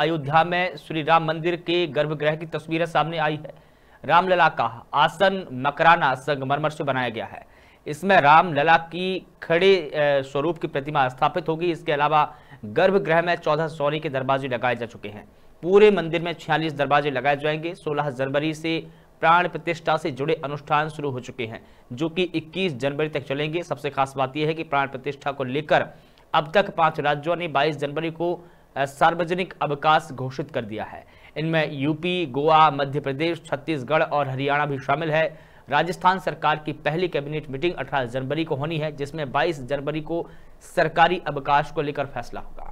अयोध्या में श्री राम मंदिर के गर्भगृह की तस्वीरें सामने आई है रामलला का आसन मकराना संगमरमर से बनाया गया है इसमें रामलला की खड़े स्वरूप की प्रतिमा स्थापित होगी इसके अलावा गर्भगृह में चौदह सौरी के दरवाजे लगाए जा चुके हैं पूरे मंदिर में छियालीस दरवाजे लगाए जाएंगे सोलह जनवरी से प्राण प्रतिष्ठा से जुड़े अनुष्ठान शुरू हो चुके हैं जो कि 21 जनवरी तक चलेंगे सबसे खास बात यह है कि प्राण प्रतिष्ठा को लेकर अब तक पांच राज्यों ने 22 जनवरी को सार्वजनिक अवकाश घोषित कर दिया है इनमें यूपी गोवा मध्य प्रदेश छत्तीसगढ़ और हरियाणा भी शामिल है राजस्थान सरकार की पहली कैबिनेट मीटिंग 18 जनवरी को होनी है जिसमें 22 जनवरी को सरकारी अवकाश को लेकर फैसला होगा